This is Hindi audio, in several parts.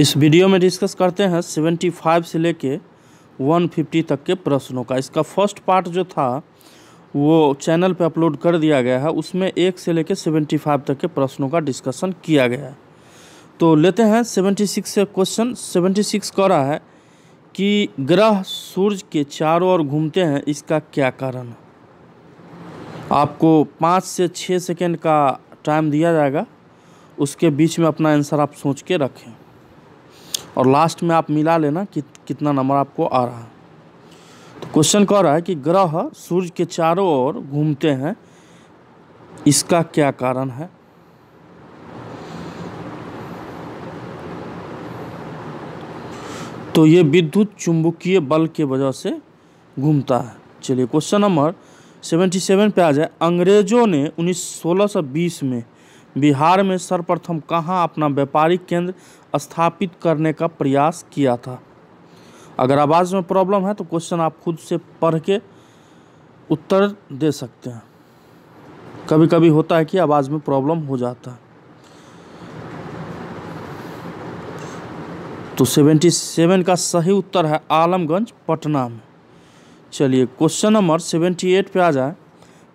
इस वीडियो में डिस्कस करते हैं सेवेंटी फाइव से लेके फिफ्टी तक के प्रश्नों का इसका फर्स्ट पार्ट जो था वो चैनल पे अपलोड कर दिया गया है उसमें एक से लेके फाइव तक के प्रश्नों का डिस्कशन किया गया है तो लेते हैं सेवेंटी सिक्स से क्वेश्चन सेवेंटी सिक्स कह रहा है कि ग्रह सूर्य के चारों ओर घूमते हैं इसका क्या कारण है आपको पाँच से छः सेकेंड का टाइम दिया जाएगा उसके बीच में अपना आंसर आप सोच के रखें और लास्ट में आप मिला लेना कि कितना नंबर आपको आ रहा है तो क्वेश्चन कह रहा है कि ग्रह सूर्य के चारों ओर घूमते हैं इसका क्या कारण है तो ये विद्युत चुंबकीय बल के वजह से घूमता है चलिए क्वेश्चन नंबर सेवेंटी सेवन पे आ जाए अंग्रेजों ने उन्नीस सोलह सौ बीस में बिहार में सर्वप्रथम कहाँ अपना व्यापारिक केंद्र स्थापित करने का प्रयास किया था अगर आवाज़ में प्रॉब्लम है तो क्वेश्चन आप खुद से पढ़ के उत्तर दे सकते हैं कभी कभी होता है कि आवाज़ में प्रॉब्लम हो जाता है तो सेवेंटी सेवन का सही उत्तर है आलमगंज पटना में चलिए क्वेश्चन नंबर सेवेंटी एट पे आ जाए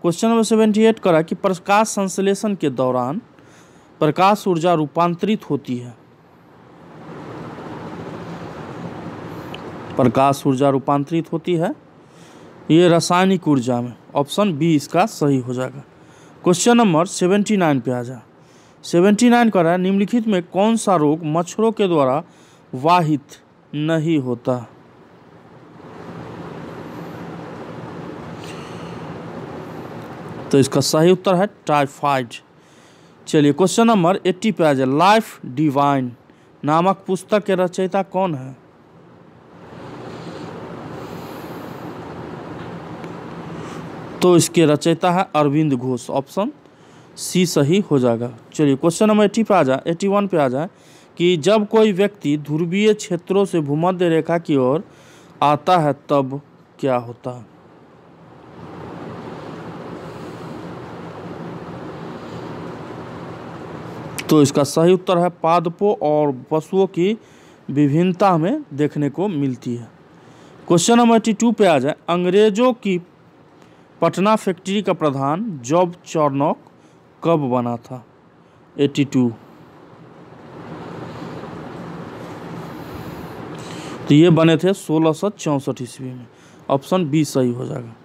क्वेश्चन नंबर सेवेंटी एट करा कि प्रकाश संश्लेषण के दौरान प्रकाश ऊर्जा रूपांतरित होती है प्रकाश ऊर्जा रूपांतरित होती है ये रासायनिक ऊर्जा में ऑप्शन बी इसका सही हो जाएगा क्वेश्चन नंबर सेवेंटी नाइन पे आ जा सेवेंटी नाइन कर रहा है निम्नलिखित में कौन सा रोग मच्छरों के द्वारा वाहित नहीं होता तो इसका सही उत्तर है टाइफाइड चलिए क्वेश्चन नंबर एट्टी पे आ जाए लाइफ डिवाइन नामक पुस्तक के रचयिता कौन है तो इसके रचयिता है अरविंद घोष ऑप्शन सी सही हो जाएगा चलिए क्वेश्चन नंबर एटी पर आ जाए एटी वन पर आ जाए कि जब कोई व्यक्ति ध्रुवीय क्षेत्रों से भूमध्य रेखा की ओर आता है तब क्या होता है तो इसका सही उत्तर है पादपों और पशुओं की विभिन्नता में देखने को मिलती है क्वेश्चन नंबर एटी टू पे आ जाए अंग्रेजों की पटना फैक्ट्री का प्रधान जॉब चौरनॉक कब बना था 82 तो ये बने थे सोलह सौ चौंसठ ईस्वी में ऑप्शन बी सही हो जाएगा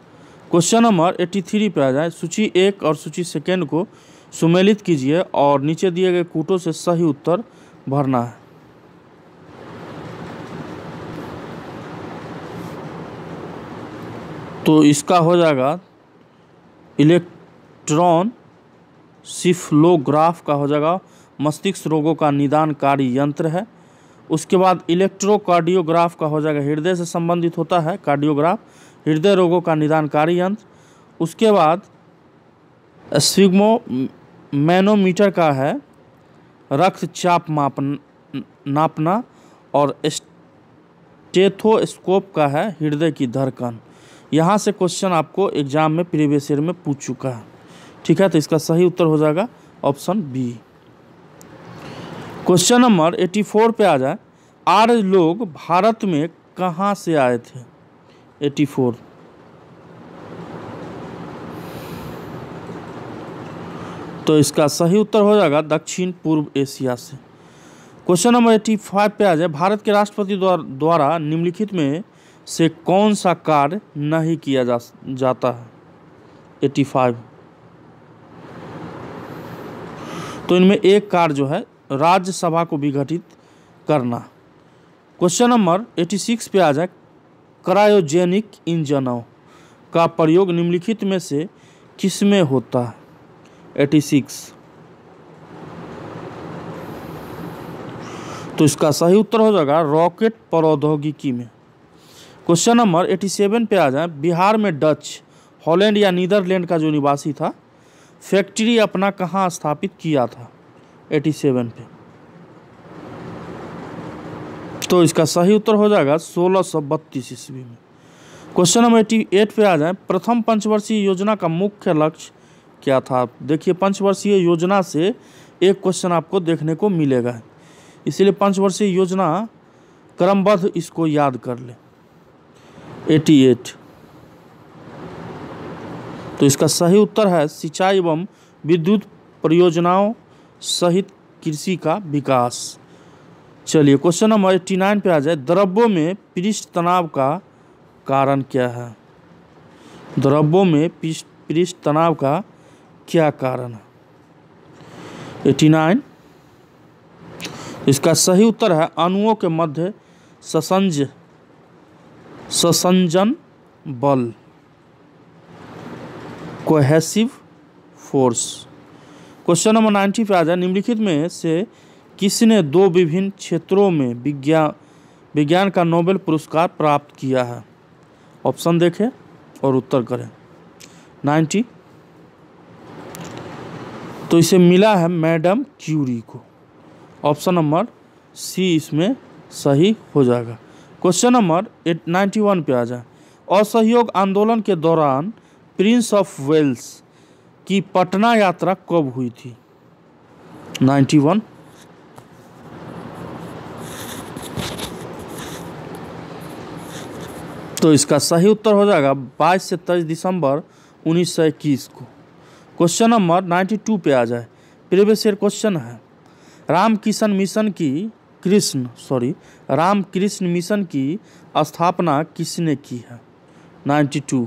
क्वेश्चन नंबर 83 पे आ जाए सूची एक और सूची सेकेंड को सुमेलित कीजिए और नीचे दिए गए कूटों से सही उत्तर भरना है तो इसका हो जाएगा इलेक्ट्रॉन सिफ्लोग्राफ का हो जाएगा मस्तिष्क रोगों का निदान कार्य यंत्र है उसके बाद इलेक्ट्रोकार्डियोग्राफ का हो जाएगा हृदय से संबंधित होता है कार्डियोग्राफ हृदय रोगों का निदान कार्य यंत्र उसके बाद स्विग्मो मैनोमीटर का है रक्तचाप माप नापना और स्टेथोस्कोप का है हृदय की धड़कन यहाँ से क्वेश्चन आपको एग्जाम में प्रीवियस ईयर में पूछ चुका है ठीक है तो इसका सही उत्तर हो जाएगा option B question number eighty four पे आ जाए आर्य लोग भारत में कहाँ से आए थे एटी फोर तो इसका सही उत्तर हो जाएगा दक्षिण पूर्व एशिया से क्वेश्चन नंबर एटी फाइव पे आ जाए भारत के राष्ट्रपति द्वारा निम्नलिखित में से कौन सा कार्य नहीं किया जा जाता है एटी फाइव तो इनमें एक कार्य जो है राज्यसभा को विघटित करना क्वेश्चन नंबर एटी सिक्स पे आ जाए क्रायोजेनिक इंजनों का प्रयोग निम्नलिखित में से किस में होता है एटी सिक्स तो इसका सही उत्तर हो जाएगा रॉकेट प्रौद्योगिकी में क्वेश्चन नंबर एटी सेवन पे आ जाए बिहार में डच हॉलैंड या नीदरलैंड का जो निवासी था फैक्ट्री अपना कहाँ स्थापित किया था एटी सेवन पे तो इसका सही उत्तर हो जाएगा सोलह सौ बत्तीस ईस्वी में क्वेश्चन नंबर एटी एट पे आ जाए प्रथम पंचवर्षीय योजना का मुख्य लक्ष्य क्या था देखिए पंचवर्षीय योजना से एक क्वेश्चन आपको देखने को मिलेगा इसलिए पंचवर्षीय योजना क्रमबद्ध इसको याद कर लें एटी एट तो इसका सही उत्तर है सिंचाई एवं विद्युत परियोजनाओं सहित कृषि का विकास चलिए क्वेश्चन नंबर एट्टी नाइन पे आ जाए द्रव्यों में पृष्ठ तनाव का कारण क्या है द्रव्यों में पृष्ठ तनाव का क्या कारण है एटी नाइन इसका सही उत्तर है अणुओं के मध्य ससंज ससंजन बल cohesive force question number ninety पे आ जाए निम्नलिखित में से किसने दो विभिन्न क्षेत्रों में विज्ञान विज्ञान का नोबेल पुरस्कार प्राप्त किया है ऑप्शन देखें और उत्तर करें नाइन्टी तो इसे मिला है मैडम क्यूरी को ऑप्शन नंबर सी इसमें सही हो जाएगा question number eight ninety one पे आ जाए असहयोग आंदोलन के दौरान प्रिंस ऑफ वेल्स की पटना यात्रा कब हुई थी नाइन्टी वन तो इसका सही उत्तर हो जाएगा 22 से 23 दिसंबर उन्नीस को क्वेश्चन नंबर 92 पे आ जाए प्रीवियस ईयर क्वेश्चन है रामकिशन मिशन की कृष्ण सॉरी राम कृष्ण मिशन की स्थापना किसने की है 92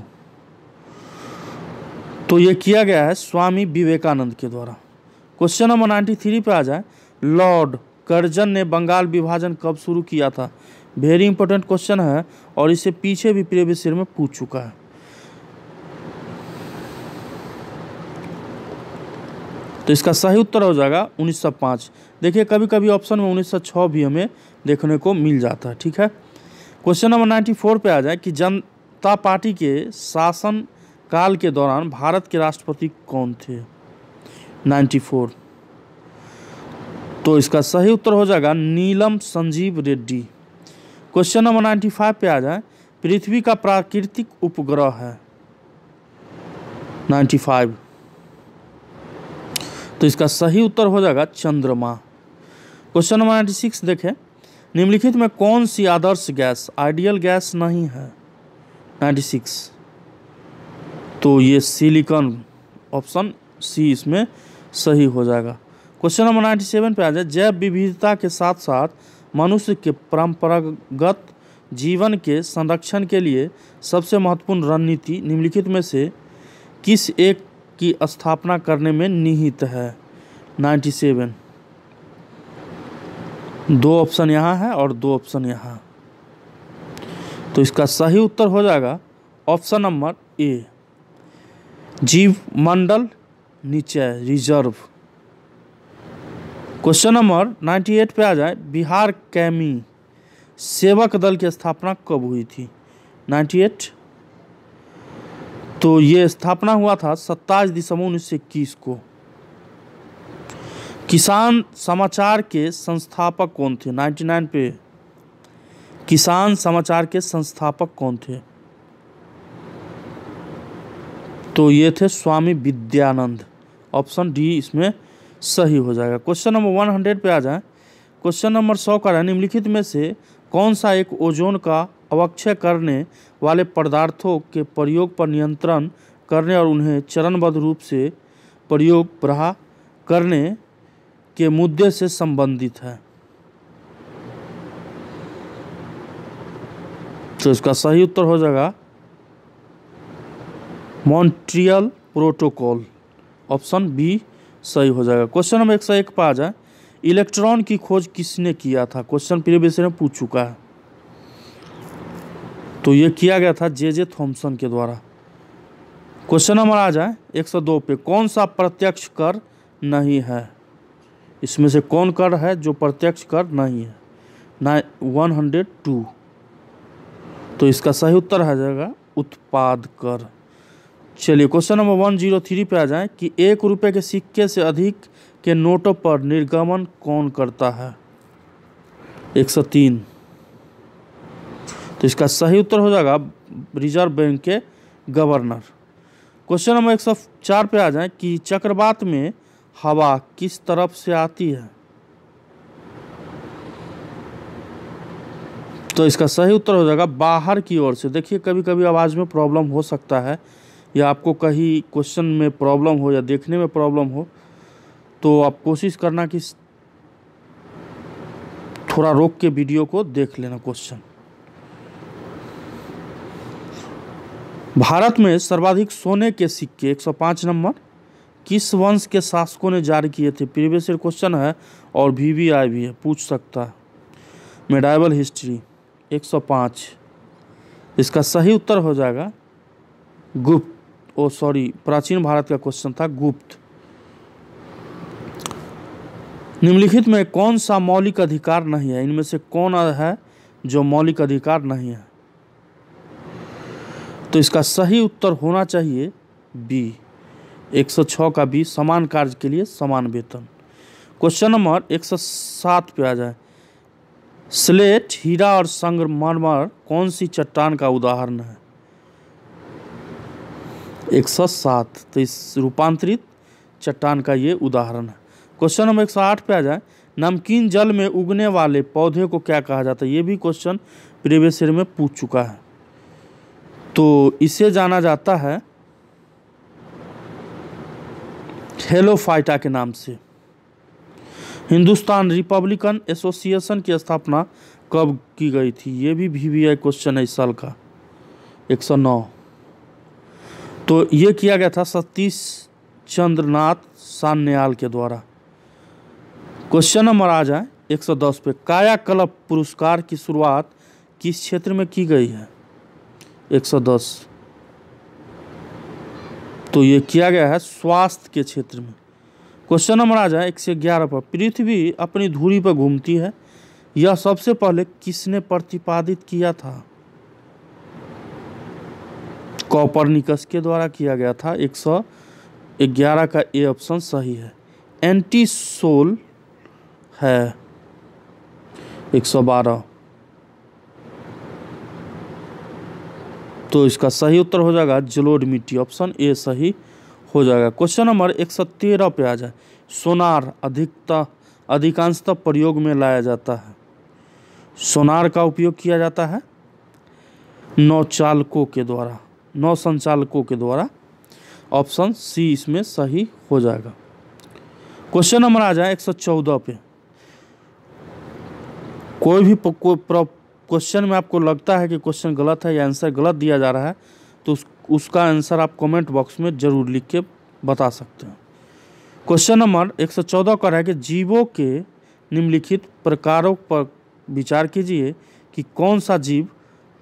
तो ये किया गया है स्वामी विवेकानंद के द्वारा क्वेश्चन नंबर नाइन्टी थ्री पर आ जाए लॉर्ड कर्जन ने बंगाल विभाजन कब शुरू किया था वेरी इंपॉर्टेंट क्वेश्चन है और इसे पीछे भी प्रेवी ईयर में पूछ चुका है तो इसका सही उत्तर हो जाएगा 1905 सौ देखिए कभी कभी ऑप्शन में उन्नीस भी हमें देखने को मिल जाता है ठीक है क्वेश्चन नंबर नाइन्टी फोर पर आ जाए कि जनता पार्टी के शासन काल के दौरान भारत के राष्ट्रपति कौन थे 94 तो इसका सही उत्तर हो जाएगा नीलम संजीव रेड्डी क्वेश्चन नंबर 95 पे आ जाए पृथ्वी का प्राकृतिक उपग्रह है 95 तो इसका सही उत्तर हो जाएगा चंद्रमा क्वेश्चन नंबर नाइन्टी सिक्स देखें निम्नलिखित में कौन सी आदर्श गैस आइडियल गैस नहीं है नाइन्टी सिक्स तो ये सिलिकॉन ऑप्शन सी इसमें सही हो जाएगा क्वेश्चन नंबर नाइन्टी सेवन पर आ जाए जैव विविधता के साथ साथ मनुष्य के परंपरागत जीवन के संरक्षण के लिए सबसे महत्वपूर्ण रणनीति निम्नलिखित में से किस एक की स्थापना करने में निहित है नाइन्टी सेवन दो ऑप्शन यहाँ है और दो ऑप्शन यहाँ तो इसका सही उत्तर हो जाएगा ऑप्शन नंबर ए जीव मंडल नीचे रिजर्व क्वेश्चन नंबर 98 पे आ जाए बिहार कैमी सेवक दल की स्थापना कब हुई थी 98 तो ये स्थापना हुआ था 27 दिसंबर उन्नीस को किसान समाचार के संस्थापक कौन थे 99 पे किसान समाचार के संस्थापक कौन थे तो ये थे स्वामी विद्यानंद ऑप्शन डी इसमें सही हो जाएगा क्वेश्चन नंबर वन हंड्रेड पर आ जाए क्वेश्चन नंबर सौ का निम्नलिखित में से कौन सा एक ओजोन का अवक्षय करने वाले पदार्थों के प्रयोग पर नियंत्रण करने और उन्हें चरणबद्ध रूप से प्रयोग बढ़ा करने के मुद्दे से संबंधित है तो इसका सही उत्तर हो जाएगा मॉन्ट्रियल प्रोटोकॉल ऑप्शन बी सही हो जाएगा क्वेश्चन नंबर एक सौ एक पर आ जाए इलेक्ट्रॉन की खोज किसने किया था क्वेश्चन प्रीवियस में पूछ चुका है तो ये किया गया था जे जे थॉम्सन के द्वारा क्वेश्चन नंबर आ जाए एक सौ दो पे कौन सा प्रत्यक्ष कर नहीं है इसमें से कौन कर है जो प्रत्यक्ष कर नहीं है ना वन हंड्रेड टू तो इसका सही उत्तर आ जाएगा उत्पाद कर चलिए question number one zero three पे आ जाए कि एक रुपये के सिक्के से अधिक के नोटों पर निर्गमन कौन करता है एक सौ तीन तो इसका सही उत्तर हो जाएगा रिजर्व बैंक के गवर्नर क्वेश्चन नंबर एक सौ चार पे आ जाए कि चक्रवात में हवा किस तरफ से आती है तो इसका सही उत्तर हो जाएगा बाहर की ओर से देखिए कभी कभी आवाज़ में प्रॉब्लम हो सकता है या आपको कहीं क्वेश्चन में प्रॉब्लम हो या देखने में प्रॉब्लम हो तो आप कोशिश करना कि थोड़ा रोक के वीडियो को देख लेना क्वेश्चन भारत में सर्वाधिक सोने के सिक्के 105 नंबर किस वंश के शासकों ने जारी किए थे प्रीवियस ईयर क्वेश्चन है और वी वी आई भी है पूछ सकता है मेडाइबल हिस्ट्री 105 इसका सही उत्तर हो जाएगा गुप्त ओ सॉरी प्राचीन भारत का क्वेश्चन था गुप्त निम्नलिखित में कौन सा मौलिक अधिकार नहीं है इनमें से कौन है जो मौलिक अधिकार नहीं है तो इसका सही उत्तर होना चाहिए बी 106 का बी समान कार्य के लिए समान वेतन क्वेश्चन नंबर 107 पे आ जाए स्लेट हीरा और संगमरमर कौन सी चट्टान का उदाहरण है 107 तो इस रूपांतरित चट्टान का ये उदाहरण है क्वेश्चन नंबर 108 पे आ जाए नमकीन जल में उगने वाले पौधे को क्या कहा जाता है ये भी क्वेश्चन प्रीवियस ईयर में पूछ चुका है तो इसे जाना जाता है हेलो फाइटा के नाम से हिंदुस्तान रिपब्लिकन एसोसिएशन की स्थापना कब की गई थी ये भी वी क्वेश्चन है इस साल का 109 तो ये किया गया था सतीश चंद्रनाथ सान्याल के द्वारा क्वेश्चन नंबर आ जाए 110 पे कायाकल्प पुरस्कार की शुरुआत किस क्षेत्र में की गई है 110 तो ये किया गया है स्वास्थ्य के क्षेत्र में क्वेश्चन नंबर आ जाए एक से ग्यारह पर पृथ्वी अपनी धुरी पर घूमती है यह सबसे पहले किसने प्रतिपादित किया था कॉपरनिकस के द्वारा किया गया था एक सौ ग्यारह का ए ऑप्शन सही है एंटी सोल है एक सौ बारह तो इसका सही उत्तर हो जाएगा जलोड मिट्टी ऑप्शन ए सही हो जाएगा क्वेश्चन नंबर एक सौ तेरह पे आ जाए सोनार अधिकता अधिकांशतः प्रयोग में लाया जाता है सोनार का उपयोग किया जाता है नौ चालकों के द्वारा नौ संचालकों के द्वारा ऑप्शन सी इसमें सही हो जाएगा क्वेश्चन नंबर आ जाए एक सौ चौदह पे कोई भी कोई क्वेश्चन में आपको लगता है कि क्वेश्चन गलत है या आंसर गलत दिया जा रहा है तो उस, उसका आंसर आप कमेंट बॉक्स में ज़रूर लिख के बता सकते हैं क्वेश्चन नंबर 114 का है कि जीवों के निम्नलिखित प्रकारों पर विचार कीजिए कि कौन सा जीव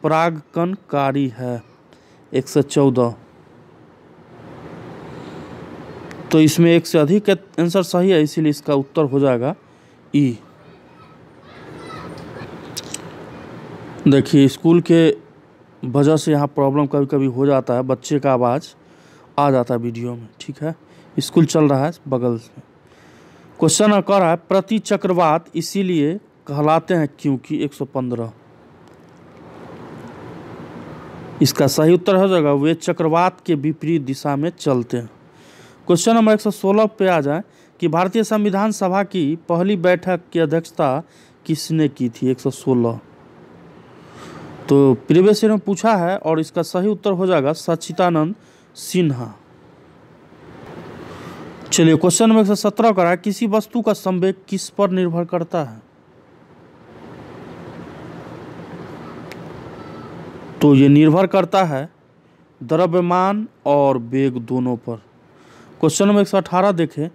परागकनकारी है 114 तो इसमें एक से अधिक आंसर सही है इसीलिए इसका उत्तर हो जाएगा ई देखिए स्कूल के वजह से यहाँ प्रॉब्लम कभी कभी हो जाता है बच्चे का आवाज़ आ जाता है वीडियो में ठीक है स्कूल चल रहा है बगल से क्वेश्चन कर रहा है प्रति चक्रवात इसीलिए कहलाते हैं क्योंकि 115 इसका सही उत्तर हो जाएगा वे चक्रवात के विपरीत दिशा में चलते हैं क्वेश्चन नंबर 116 पे आ जाए कि भारतीय संविधान सभा की पहली बैठक की अध्यक्षता किसने की थी 116 तो प्रीवियस ईयर में पूछा है और इसका सही उत्तर हो जाएगा सचितानंद सिन्हा चलिए क्वेश्चन नंबर एक सौ सत्रह करा किसी वस्तु का संवेग किस पर निर्भर करता है तो ये निर्भर करता है द्रव्यमान और वेग दोनों पर क्वेश्चन नंबर एक सौ अठारह देखें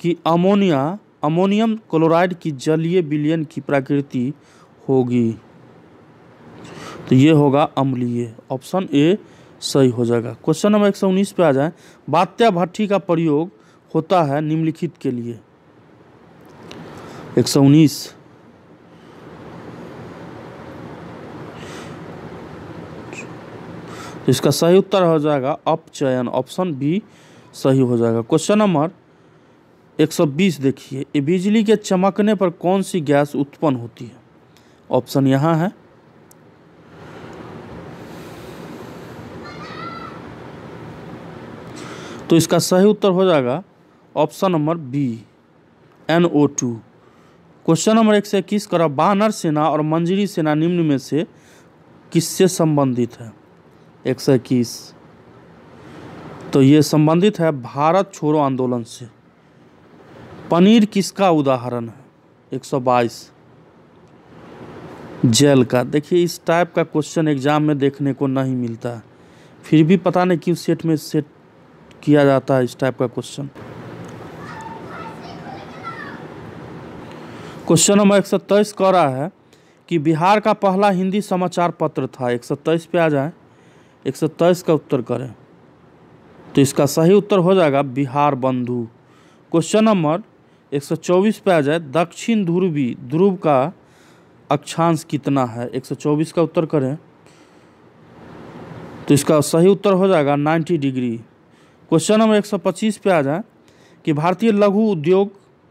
कि अमोनिया अमोनियम क्लोराइड की जलीय विलयन की प्रकृति होगी तो ये होगा अम्लीय ऑप्शन ए सही हो जाएगा क्वेश्चन नंबर एक सौ उन्नीस पे आ जाए बात्या भट्टी का प्रयोग होता है निम्नलिखित के लिए एक सौ उन्नीस तो इसका सही उत्तर हो जाएगा अपचयन ऑप्शन बी सही हो जाएगा क्वेश्चन नंबर 120 देखिए बिजली के चमकने पर कौन सी गैस उत्पन्न होती है ऑप्शन यहाँ है तो इसका सही उत्तर हो जाएगा option number B N O two question number एक से इक्कीस करो बानर सेना और मंजरी सेना निम्न में से किससे संबंधित है एक सौ इक्कीस तो ये संबंधित है भारत छोड़ो आंदोलन से पनीर किसका उदाहरण है एक सौ बाईस जेल का देखिए इस टाइप का क्वेश्चन एग्जाम में देखने को नहीं मिलता है फिर भी पता नहीं क्यों सेट में सेट किया जाता है इस टाइप का क्वेश्चन क्वेश्चन नंबर एक सौ तेईस कह रहा है कि बिहार का पहला हिंदी समाचार पत्र था एक सौ तेईस पे आ जाए एक सौ तेईस का उत्तर करें तो इसका सही उत्तर हो जाएगा बिहार बंधु क्वेश्चन नंबर एक सौ चौबीस पे आ जाए दक्षिण ध्रुवी ध्रुव का अक्षांश कितना है एक सौ चौबीस का उत्तर करें तो इसका सही उत्तर हो जाएगा नाइन्टी डिग्री क्वेश्चन नंबर एक सौ पच्चीस पे आ जाए कि भारतीय लघु उद्योग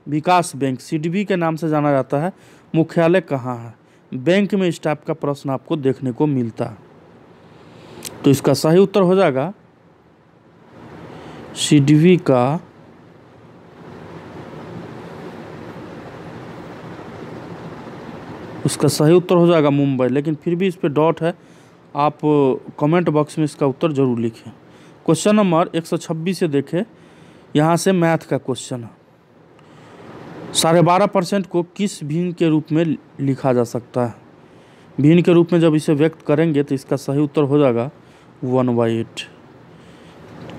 विकास बैंक सी के नाम से जाना जाता है मुख्यालय कहाँ है बैंक में इस टाइप का प्रश्न आपको देखने को मिलता है तो इसका सही उत्तर हो जाएगा सी का उसका सही उत्तर हो जाएगा मुंबई लेकिन फिर भी इस पर डॉट है आप कमेंट बॉक्स में इसका उत्तर जरूर लिखें क्वेश्चन नंबर 126 से देखें यहाँ से मैथ का क्वेश्चन है साढ़े बारह परसेंट को किस भिन्न के रूप में लिखा जा सकता है भिन्न के रूप में जब इसे व्यक्त करेंगे तो इसका सही उत्तर हो जाएगा one by eight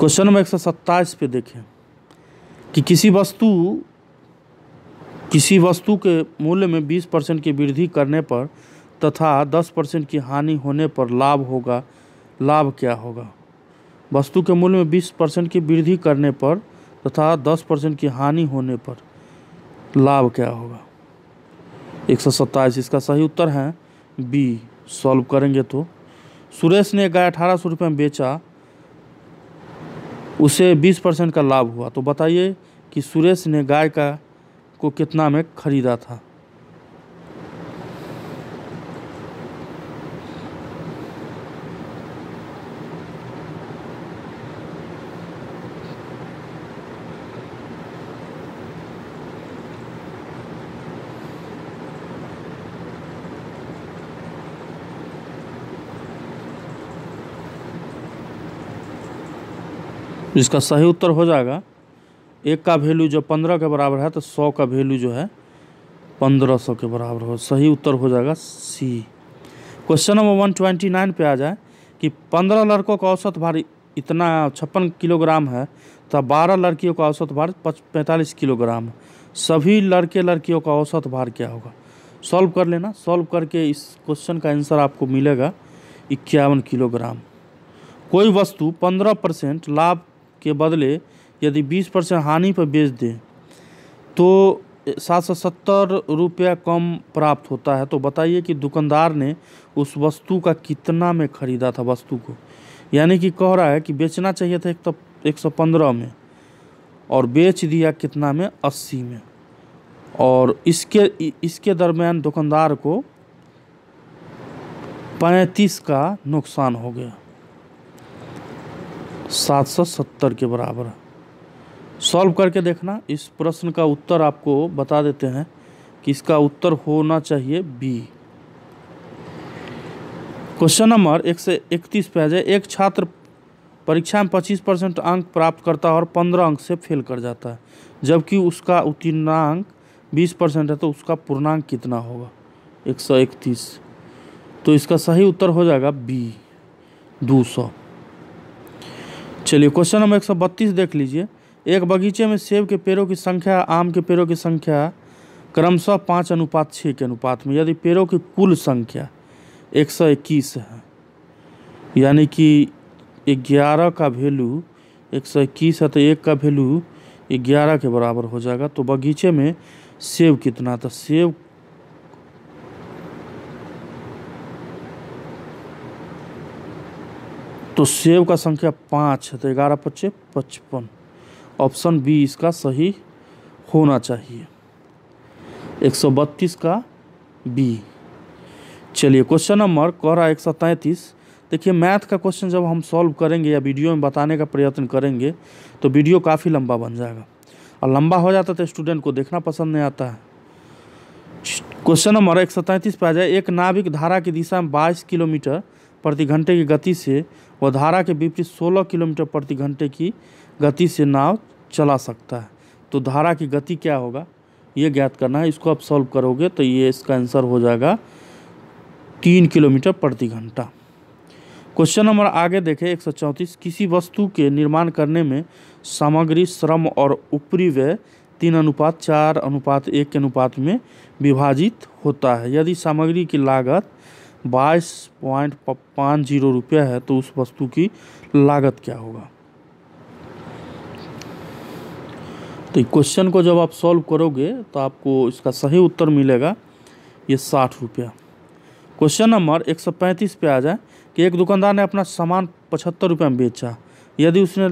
question number एक सौ सत्ताईस पे देखें कि किसी वस्तु किसी वस्तु के मूल्य में बीस परसेंट की वृद्धि करने पर तथा दस परसेंट की हानि होने पर लाभ होगा लाभ क्या होगा वस्तु के मूल्य में बीस परसेंट की वृद्धि करने पर तथा दस परसेंट की हानि होने पर लाभ क्या होगा एक सौ सत्ताईस इसका सही उत्तर है बी सॉल्व करेंगे तो सुरेश ने गाय अठारह सौ रुपये में बेचा उसे बीस परसेंट का लाभ हुआ तो बताइए कि सुरेश ने गाय का को कितना में खरीदा था इसका सही उत्तर हो जाएगा एक का वैल्यू जो पंद्रह के बराबर है तो सौ का वैल्यू जो है पंद्रह सौ के बराबर हो सही उत्तर हो जाएगा C question number one twenty nine पर आ जाए कि पंद्रह लड़कों का औसत भार इतना छप्पन किलोग्राम है तो बारह लड़कियों का औसत भार पैंतालीस किलोग्राम है सभी लड़के लड़कियों का औसत भार क्या होगा सॉल्व कर लेना सॉल्व करके इस क्वेश्चन का आंसर आपको मिलेगा इक्यावन किलोग्राम कोई वस्तु पंद्रह परसेंट लाभ के बदले यदि बीस परसेंट हानि पर बेच दें तो सात सौ सत्तर रुपया कम प्राप्त होता है तो बताइए कि दुकानदार ने उस वस्तु का कितना में ख़रीदा था वस्तु को यानी कि कह रहा है कि बेचना चाहिए था एक तो एक सौ पंद्रह में और बेच दिया कितना में अस्सी में और इसके इसके दरमियान दुकानदार को पैंतीस का नुकसान हो गया सात सौ सत्तर के बराबर सॉल्व करके देखना इस प्रश्न का उत्तर आपको बता देते हैं कि इसका उत्तर होना चाहिए बी क्वेश्चन नंबर एक से इकतीस पे आ जाए एक छात्र परीक्षा में पच्चीस परसेंट अंक प्राप्त करता है और पंद्रह अंक से फेल कर जाता है जबकि उसका उत्तीर्णांक बीस परसेंट है तो उसका पूर्णांक कितना होगा एक सौ इकतीस तो इसका सही उत्तर हो जाएगा बी दो सौ चलिए क्वेश्चन नंबर एक सौ बत्तीस देख लीजिए एक बगीचे में सेब के पेड़ों की संख्या आम के पेड़ों की संख्या क्रमशः पाँच अनुपात छः के अनुपात में यदि पेड़ों की कुल संख्या एक सौ इक्कीस है यानी कि ग्यारह का वैल्यू एक सौ इक्कीस है तो एक का वैल्यू ग्यारह के बराबर हो जाएगा तो बगीचे में सेब कितना था सेब तो सेव का संख्या पाँच है तो ग्यारह पच्चे पचपन ऑप्शन बी इसका सही होना चाहिए एक सौ बत्तीस का बी चलिए क्वेश्चन नंबर कह रहा है एक सौ तैंतीस देखिए मैथ का क्वेश्चन जब हम सॉल्व करेंगे या वीडियो में बताने का प्रयत्न करेंगे तो वीडियो काफ़ी लंबा बन जाएगा और लंबा हो जाता तो स्टूडेंट को देखना पसंद नहीं आता है क्वेश्चन नंबर एक सौ तैंतीस पर आ जाए एक नाभिक धारा की दिशा में बाईस किलोमीटर प्रति घंटे की गति से वह धारा के विपरीत 16 किलोमीटर प्रति घंटे की गति से नाव चला सकता है तो धारा की गति क्या होगा ये ज्ञात करना है इसको आप सॉल्व करोगे तो ये इसका आंसर हो जाएगा तीन किलोमीटर प्रति घंटा क्वेश्चन नंबर आगे देखें एक किसी वस्तु के निर्माण करने में सामग्री श्रम और ऊपरी व्यय तीन अनुपात चार अनुपात एक के अनुपात में विभाजित होता है यदि सामग्री की लागत बाईस पॉइंट पाँच जीरो रुपया है तो उस वस्तु की लागत क्या होगा तो क्वेश्चन को जब आप सॉल्व करोगे तो आपको इसका सही उत्तर मिलेगा ये साठ रुपया क्वेश्चन नंबर एक सौ पैंतीस पे आ जाए कि एक दुकानदार ने अपना सामान पचहत्तर रुपये में बेचा यदि उसने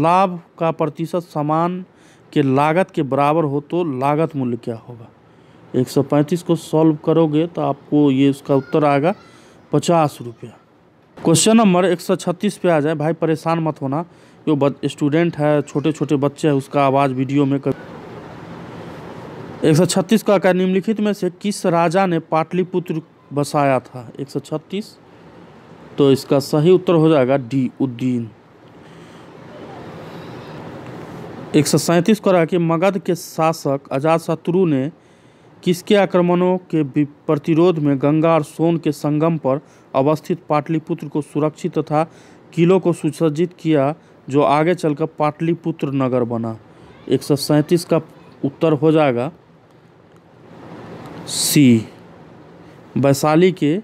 लाभ का प्रतिशत सामान के लागत के बराबर हो तो लागत मूल्य क्या होगा 135 को सॉल्व करोगे तो आपको ये उसका उत्तर आएगा पचास रुपया क्वेश्चन नंबर 136 पे आ जाए भाई परेशान मत होना जो स्टूडेंट है छोटे छोटे बच्चे हैं उसका आवाज़ वीडियो में कर एक सौ छत्तीस का क्या निम्नलिखित में से किस राजा ने पाटलिपुत्र बसाया था एक सौ छत्तीस तो इसका सही उत्तर हो जाएगा डी उद्दीन एक सौ सैंतीस रहा कि मगध के शासक अजातशत्रु ने किसके आक्रमणों के प्रतिरोध में गंगा और सोन के संगम पर अवस्थित पाटलिपुत्र को सुरक्षित तथा किलों को सुसज्जित किया जो आगे चलकर पाटलिपुत्र नगर बना एक का उत्तर हो जाएगा सी वैशाली के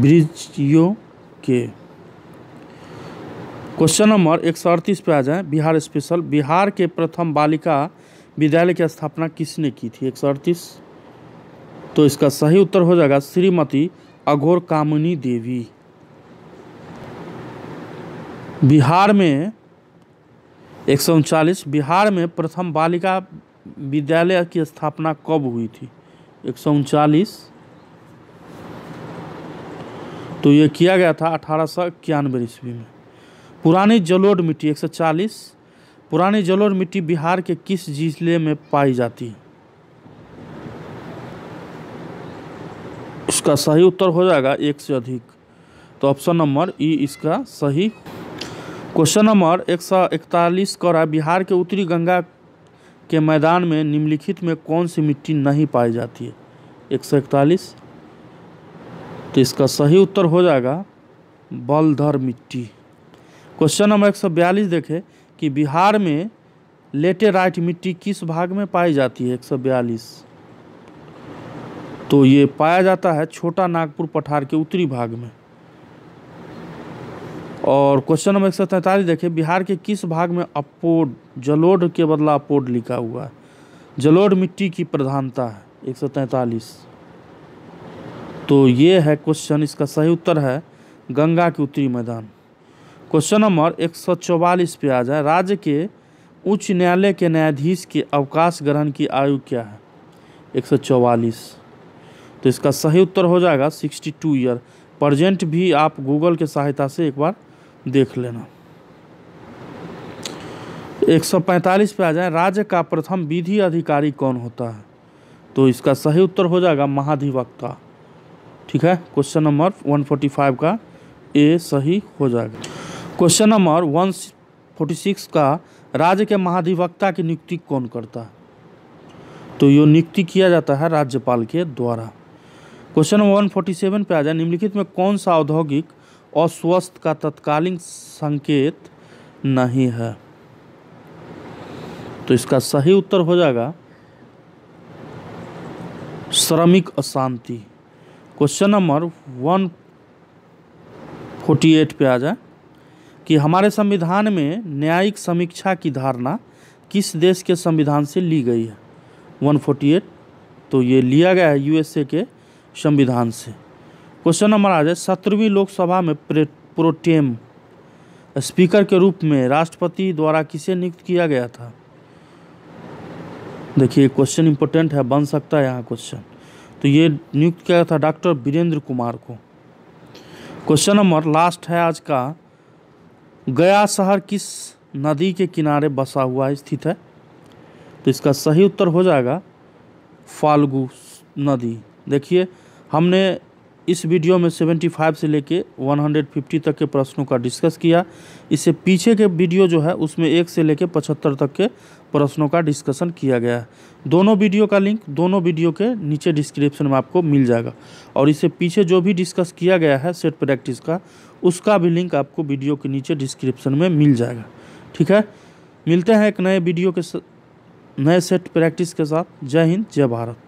ब्रिजियों के क्वेश्चन नंबर एक सौ अड़तीस पे आ जाए बिहार स्पेशल बिहार के प्रथम बालिका विद्यालय की स्थापना किसने की थी एक तो इसका सही उत्तर हो जाएगा श्रीमती अघोर कामनी देवी बिहार में एक बिहार में प्रथम बालिका विद्यालय की स्थापना कब हुई थी एक तो ये किया गया था अठारह सौ इक्यानवे ईस्वी में पुरानी जलोढ़ मिट्टी 140 पुरानी जलोर मिट्टी बिहार के किस जिले में पाई जाती है इसका सही उत्तर हो जाएगा एक से अधिक तो ऑप्शन नंबर ई इसका सही क्वेश्चन नंबर एक सौ इकतालीस करा बिहार के उत्तरी गंगा के मैदान में निम्नलिखित में कौन सी मिट्टी नहीं पाई जाती है एक सौ इकतालीस तो इसका सही उत्तर हो जाएगा बलधर मिट्टी क्वेश्चन नंबर एक सौ बयालीस देखें कि बिहार में लेटेराइट मिट्टी किस भाग में पाई जाती है बयालीस तो ये पाया जाता है छोटा नागपुर पठार के उत्तरी भाग में और क्वेश्चन नंबर एक सौ तैंतालीस देखिए बिहार के किस भाग में अपोड जलोड के बदला अपोड लिखा हुआ है जलोड मिट्टी की प्रधानता है एक सौ तैंतालीस तो ये है क्वेश्चन इसका सही उत्तर है गंगा के उत्तरी मैदान क्वेश्चन नंबर एक सौ चौवालीस पे आ जाए राज्य के उच्च न्यायालय के न्यायाधीश के अवकाश ग्रहण की आयु क्या है एक सौ चौवालीस तो इसका सही उत्तर हो जाएगा सिक्सटी टू ईयर प्रजेंट भी आप गूगल के सहायता से एक बार देख लेना एक सौ पैंतालीस पे आ जाए राज्य का प्रथम विधि अधिकारी कौन होता है तो इसका सही उत्तर हो जाएगा महाधिवक्ता ठीक है question number one forty five का ए सही हो जाएगा question number one forty six का राज्य के महाधिवक्ता की नियुक्ति कौन करता है तो ये नियुक्ति किया जाता है राज्यपाल के द्वारा question number one forty seven पे आ जाए निम्नलिखित में कौन सा औद्योगिक अस्वस्थ का तत्कालीन संकेत नहीं है तो इसका सही उत्तर हो जाएगा श्रमिक अशांति question number one forty eight पे आ जाए कि हमारे संविधान में न्यायिक समीक्षा की धारणा किस देश के संविधान से ली गई है 148 तो ये लिया गया है यूएसए के संविधान से क्वेश्चन नंबर आ जाए सत्रहवीं लोकसभा में प्रोटेम स्पीकर के रूप में राष्ट्रपति द्वारा किसे नियुक्त किया गया था देखिए क्वेश्चन इंपॉर्टेंट है बन सकता है यहाँ क्वेश्चन तो ये नियुक्त किया था डॉक्टर वीरेंद्र कुमार को क्वेश्चन नंबर लास्ट है आज का गया शहर किस नदी के किनारे बसा हुआ स्थित है तो इसका सही उत्तर हो जाएगा फाल्गु नदी देखिए हमने इस वीडियो में 75 से लेके 150 तक के प्रश्नों का डिस्कस किया इससे पीछे के वीडियो जो है उसमें एक से लेके 75 तक के प्रश्नों का डिस्कशन किया गया है दोनों वीडियो का लिंक दोनों वीडियो के नीचे डिस्क्रिप्शन में आपको मिल जाएगा और इससे पीछे जो भी डिस्कस किया गया है सेट प्रैक्टिस का उसका भी लिंक आपको वीडियो के नीचे डिस्क्रिप्शन में मिल जाएगा ठीक है मिलते हैं एक नए वीडियो के नए सेट प्रैक्टिस के साथ जय हिंद जय भारत